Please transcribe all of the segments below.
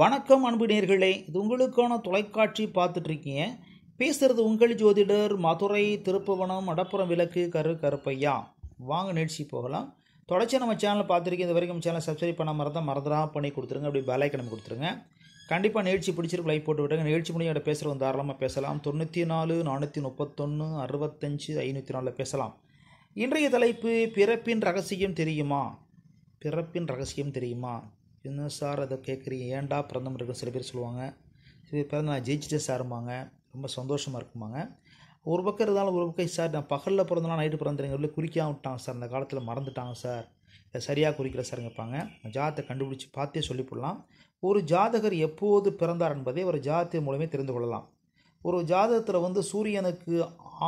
வணக்கம் அன்பு நேர்களே இது உங்களுக்கான தொலைக்காட்சி பார்த்துட்ருக்கீங்க பேசுகிறது உங்கள் ஜோதிடர் மதுரை திருப்பவனம் அடப்புறம் விளக்கு கரு கருப்பையா வாங்க நிகழ்ச்சி போகலாம் தொடர்ச்சி நம்ம சேனலை பார்த்துருக்கீங்க இது வரைக்கும் சேனல் சப்ஸ்கிரைப் பண்ண தான் மறந்துடாம பண்ணி கொடுத்துருங்க அப்படி பலைக்கணம் கொடுத்துருங்க கண்டிப்பாக நிகழ்ச்சி பிடிச்சிருக்கு லைக் போட்டு விட்டுங்க நிகழ்ச்சி முடிஞ்ச பேசுகிறவங்க தாராளமாக பேசலாம் தொண்ணூற்றி நாலு நானூற்றி முப்பத்தொன்று அறுபத்தஞ்சு ஐநூற்றி நாலில் பேசலாம் இன்றைய தலைப்பு பிறப்பின் ரகசியம் தெரியுமா பிறப்பின் ரகசியம் தெரியுமா என்ன சார் அதை கேட்குறீங்க ஏன்டா பிறந்தம் இருக்குன்னு சில பேர் சொல்லுவாங்க சில பேர் பிறந்த நான் ஜெயிச்சிட்டேன் சார்ம்பாங்க ரொம்ப சந்தோஷமாக இருக்குமாங்க ஒரு பக்கம் இருந்தாலும் ஒரு பக்கம் சார் நான் பகலில் பிறந்தனா நைட்டு பிறந்துறேங்க உள்ள குறிக்காம விட்டாங்க சார் அந்த காலத்தில் மறந்துட்டாங்க சார் இதை சரியாக குறிக்கிற சார் கேட்பாங்க ஜாதத்தை கண்டுபிடிச்சி பார்த்தே சொல்லிவிடலாம் ஒரு ஜாதகர் எப்போது பிறந்தார் என்பதை ஒரு ஜாதத்தின் மூலமே தெரிந்து கொள்ளலாம் ஒரு ஜாதகத்தில் வந்து சூரியனுக்கு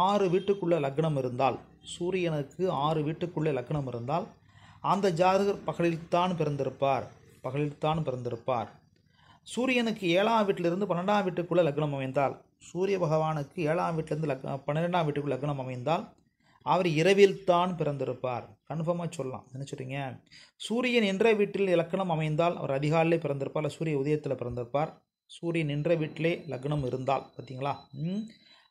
ஆறு வீட்டுக்குள்ளே லக்னம் இருந்தால் சூரியனுக்கு ஆறு வீட்டுக்குள்ளே லக்னம் இருந்தால் அந்த ஜாதகர் பகலில் தான் பிறந்திருப்பார் பகலில்தான் பிறந்திருப்பார் சூரியனுக்கு ஏழாம் வீட்டிலிருந்து பன்னெண்டாம் வீட்டுக்குள்ளே லக்னம் அமைந்தால் சூரிய பகவானுக்கு ஏழாம் வீட்டிலிருந்து லக் பன்னிரெண்டாம் வீட்டுக்கு லக்னம் அமைந்தால் அவர் இரவில் தான் பிறந்திருப்பார் கன்ஃபார்மாக சொல்லலாம் நினச்சிட்டிங்க சூரியன் என்ற வீட்டில் லக்னம் அமைந்தால் அவர் அதிகாலிலே பிறந்திருப்பார் இல்லை சூரிய உதயத்தில் பிறந்திருப்பார் சூரியன் என்ற வீட்டிலே லக்னம் இருந்தால் பார்த்தீங்களா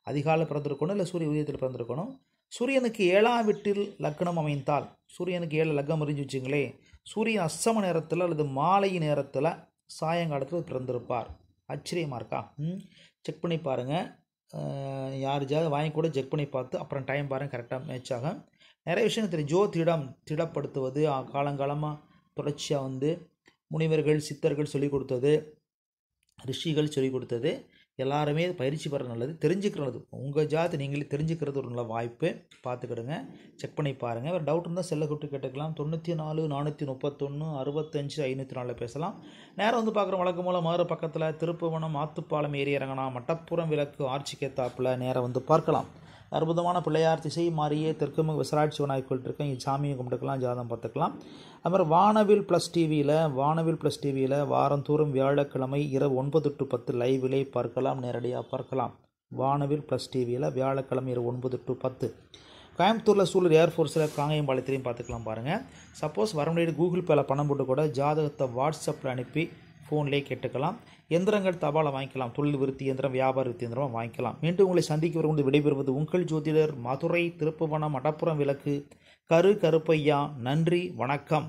அதிகாலில் பிறந்திருக்கணும் இல்லை சூரிய உதயத்தில் பிறந்திருக்கணும் சூரியனுக்கு ஏழாம் வீட்டில் லக்னம் அமைந்தால் சூரியனுக்கு ஏழு லக்னம் அறிஞ்சு வச்சுங்களே சூரிய அஸ்தம நேரத்தில் அல்லது மாலை நேரத்தில் சாயங்காலத்தில் பிறந்திருப்பார் ஆச்சரியமாக இருக்கா செக் பண்ணி பாருங்கள் யாருஜாவது வாங்கி கூட செக் பண்ணி பார்த்து அப்புறம் டைம் பாருங்கள் கரெக்டாக மேட்ச் ஆகும் நிறைய விஷயம் தெரியும் ஜோதிடம் திடப்படுத்துவது காலங்காலமாக தொடர்ச்சியாக வந்து முனிவர்கள் சித்தர்கள் சொல்லிக் கொடுத்தது ரிஷிகள் சொல்லிக் கொடுத்தது எல்லாருமே பயிற்சி பெற நல்லது தெரிஞ்சுக்கிறது உங்கள் ஜாதி நீங்களே தெரிஞ்சுக்கிறது ஒரு நல்ல வாய்ப்பு பார்த்துக்கிடுங்க செக் பண்ணி பாருங்கள் வேறு டவுட் இருந்தால் செல்லை கூப்பிட்டு கேட்டுக்கலாம் தொண்ணூற்றி நாலு நானூற்றி முப்பத்தொன்று அறுபத்தஞ்சு ஐநூற்றி நாலில் பேசலாம் நேரம் வந்து பார்க்குற வழக்கம் மூலம் மாறு பக்கத்தில் திருப்புவனம் ஆத்துப்பாலம் ஏறி இறங்கினா மட்டப்புறம் விளக்கு ஆட்சி கேத்தாப்பில் நேரம் வந்து பார்க்கலாம் அற்புதமான பிள்ளையார் திசை மாறியே தெற்குமுக விசராட்சி விநாயகர் கோயில் சாமியை கும்பிட்டுக்கலாம் ஜாதகம் பார்த்துக்கலாம் அப்புறம் வானவில் ப்ளஸ் டிவியில் வானவில் ப்ளஸ் டிவியில் வாரந்தோறும் வியாழக்கிழமை இரவு ஒன்பது டு பத்து லைவிலே பார்க்கலாம் நேரடியாக பார்க்கலாம் வானவில் ப்ளஸ் டிவியில் வியாழக்கிழமை இரவு ஒன்பது டு பத்து கோயம்புத்தூரில் சூழல் ஏர்ஃபோர்ஸில் காங்கேயம் பாளையத்திலையும் பார்த்துக்கலாம் பாருங்கள் சப்போஸ் வர முடியாது கூகுள் பேல பணம் போட்டு கூட ஜாதகத்தை வாட்ஸ்அப்பில் அனுப்பி ஃபோன்லேயே கேட்டுக்கலாம் எந்திரங்கள் தபாலை வாங்கிக்கலாம் தொழில் விருத்தி எந்திரம் வியாபார விருத்தி இயந்திரமாக வாங்கிக்கலாம் மீண்டும் உங்களை சந்திக்க வரும் விடைபெறுவது உங்கள் ஜோதிடர் மதுரை திருப்புவனம் அடப்புறம் விளக்கு கரு கருப்பையா நன்றி வணக்கம்